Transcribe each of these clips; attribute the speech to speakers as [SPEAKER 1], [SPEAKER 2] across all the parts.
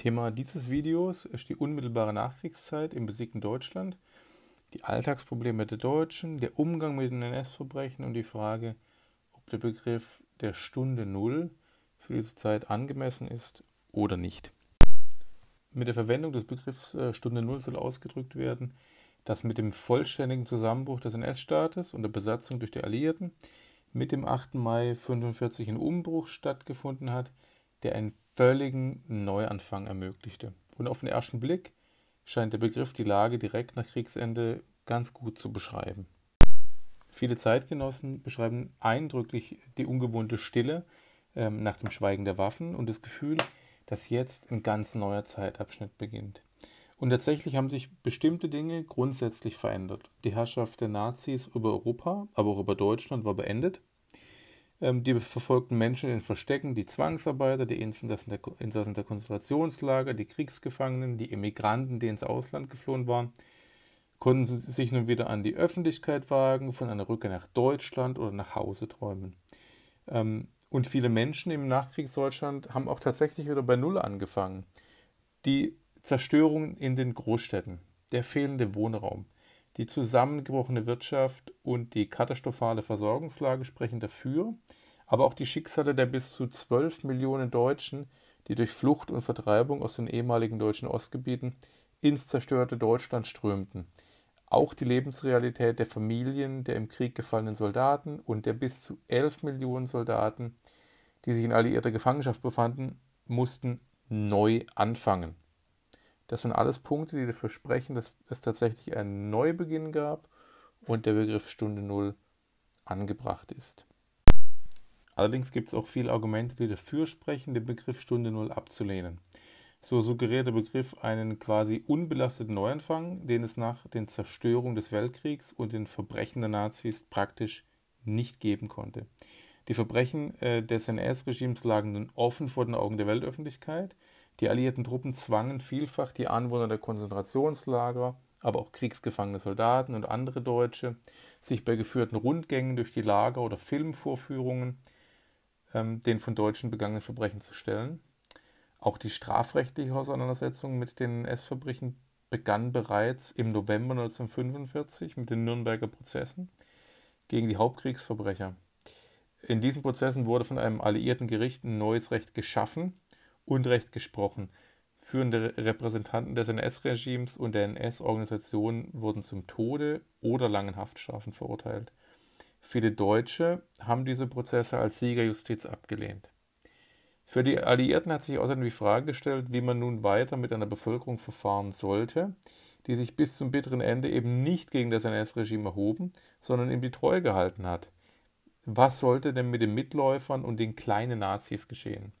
[SPEAKER 1] Thema dieses Videos ist die unmittelbare Nachkriegszeit im besiegten Deutschland, die Alltagsprobleme der Deutschen, der Umgang mit den NS-Verbrechen und die Frage, ob der Begriff der Stunde Null für diese Zeit angemessen ist oder nicht. Mit der Verwendung des Begriffs äh, Stunde Null soll ausgedrückt werden, dass mit dem vollständigen Zusammenbruch des NS-Staates und der Besatzung durch die Alliierten mit dem 8. Mai 1945 ein Umbruch stattgefunden hat, der ein völligen Neuanfang ermöglichte. Und auf den ersten Blick scheint der Begriff die Lage direkt nach Kriegsende ganz gut zu beschreiben. Viele Zeitgenossen beschreiben eindrücklich die ungewohnte Stille ähm, nach dem Schweigen der Waffen und das Gefühl, dass jetzt ein ganz neuer Zeitabschnitt beginnt. Und tatsächlich haben sich bestimmte Dinge grundsätzlich verändert. Die Herrschaft der Nazis über Europa, aber auch über Deutschland war beendet. Ähm, die verfolgten Menschen in den Verstecken, die Zwangsarbeiter, die Insassen der, Insassen der Konzentrationslager, die Kriegsgefangenen, die Emigranten, die ins Ausland geflohen waren, konnten sich nun wieder an die Öffentlichkeit wagen, von einer Rückkehr nach Deutschland oder nach Hause träumen. Ähm, und viele Menschen im Nachkriegsdeutschland haben auch tatsächlich wieder bei Null angefangen. Die Zerstörung in den Großstädten, der fehlende Wohnraum, die zusammengebrochene Wirtschaft und die katastrophale Versorgungslage sprechen dafür, aber auch die Schicksale der bis zu 12 Millionen Deutschen, die durch Flucht und Vertreibung aus den ehemaligen deutschen Ostgebieten ins zerstörte Deutschland strömten. Auch die Lebensrealität der Familien der im Krieg gefallenen Soldaten und der bis zu 11 Millionen Soldaten, die sich in alliierter Gefangenschaft befanden, mussten neu anfangen. Das sind alles Punkte, die dafür sprechen, dass es tatsächlich einen Neubeginn gab und der Begriff Stunde Null angebracht ist. Allerdings gibt es auch viele Argumente, die dafür sprechen, den Begriff Stunde Null abzulehnen. So suggeriert der Begriff einen quasi unbelasteten Neuanfang, den es nach den Zerstörungen des Weltkriegs und den Verbrechen der Nazis praktisch nicht geben konnte. Die Verbrechen äh, des NS-Regimes lagen nun offen vor den Augen der Weltöffentlichkeit. Die alliierten Truppen zwangen vielfach die Anwohner der Konzentrationslager, aber auch kriegsgefangene Soldaten und andere Deutsche, sich bei geführten Rundgängen durch die Lager oder Filmvorführungen ähm, den von Deutschen begangenen Verbrechen zu stellen. Auch die strafrechtliche Auseinandersetzung mit den NS-Verbrechen begann bereits im November 1945 mit den Nürnberger Prozessen gegen die Hauptkriegsverbrecher. In diesen Prozessen wurde von einem alliierten Gericht ein neues Recht geschaffen, Unrecht gesprochen. Führende Repräsentanten des NS-Regimes und der ns organisation wurden zum Tode oder langen Haftstrafen verurteilt. Viele Deutsche haben diese Prozesse als Siegerjustiz abgelehnt. Für die Alliierten hat sich außerdem die Frage gestellt, wie man nun weiter mit einer Bevölkerung verfahren sollte, die sich bis zum bitteren Ende eben nicht gegen das NS-Regime erhoben, sondern ihm die Treue gehalten hat. Was sollte denn mit den Mitläufern und den kleinen Nazis geschehen?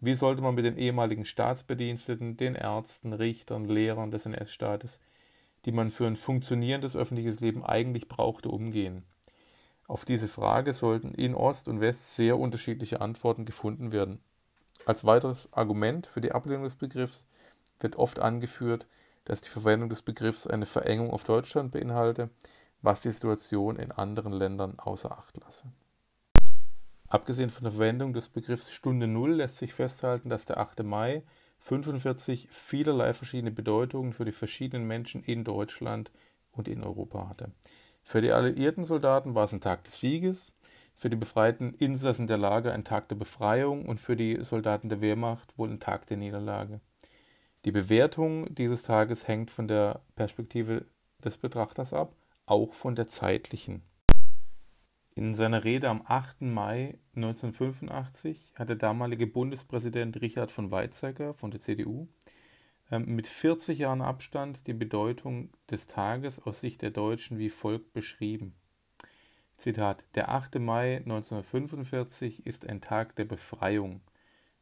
[SPEAKER 1] Wie sollte man mit den ehemaligen Staatsbediensteten, den Ärzten, Richtern, Lehrern des NS-Staates, die man für ein funktionierendes öffentliches Leben eigentlich brauchte, umgehen? Auf diese Frage sollten in Ost und West sehr unterschiedliche Antworten gefunden werden. Als weiteres Argument für die Ablehnung des Begriffs wird oft angeführt, dass die Verwendung des Begriffs eine Verengung auf Deutschland beinhalte, was die Situation in anderen Ländern außer Acht lasse. Abgesehen von der Verwendung des Begriffs Stunde Null lässt sich festhalten, dass der 8. Mai 1945 vielerlei verschiedene Bedeutungen für die verschiedenen Menschen in Deutschland und in Europa hatte. Für die alliierten Soldaten war es ein Tag des Sieges, für die befreiten Insassen der Lager ein Tag der Befreiung und für die Soldaten der Wehrmacht wohl ein Tag der Niederlage. Die Bewertung dieses Tages hängt von der Perspektive des Betrachters ab, auch von der zeitlichen. In seiner Rede am 8. Mai 1985 hat der damalige Bundespräsident Richard von Weizsäcker von der CDU ähm, mit 40 Jahren Abstand die Bedeutung des Tages aus Sicht der Deutschen wie folgt beschrieben. Zitat, der 8. Mai 1945 ist ein Tag der Befreiung.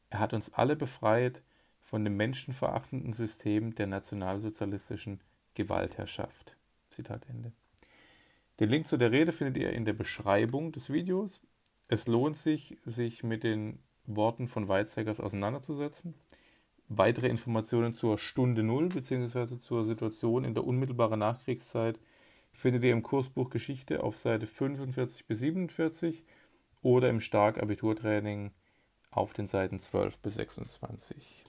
[SPEAKER 1] Er hat uns alle befreit von dem menschenverachtenden System der nationalsozialistischen Gewaltherrschaft. Zitat Ende. Den Link zu der Rede findet ihr in der Beschreibung des Videos. Es lohnt sich, sich mit den Worten von Weizsäckers auseinanderzusetzen. Weitere Informationen zur Stunde Null bzw. zur Situation in der unmittelbaren Nachkriegszeit findet ihr im Kursbuch Geschichte auf Seite 45 bis 47 oder im Stark Abiturtraining auf den Seiten 12 bis 26.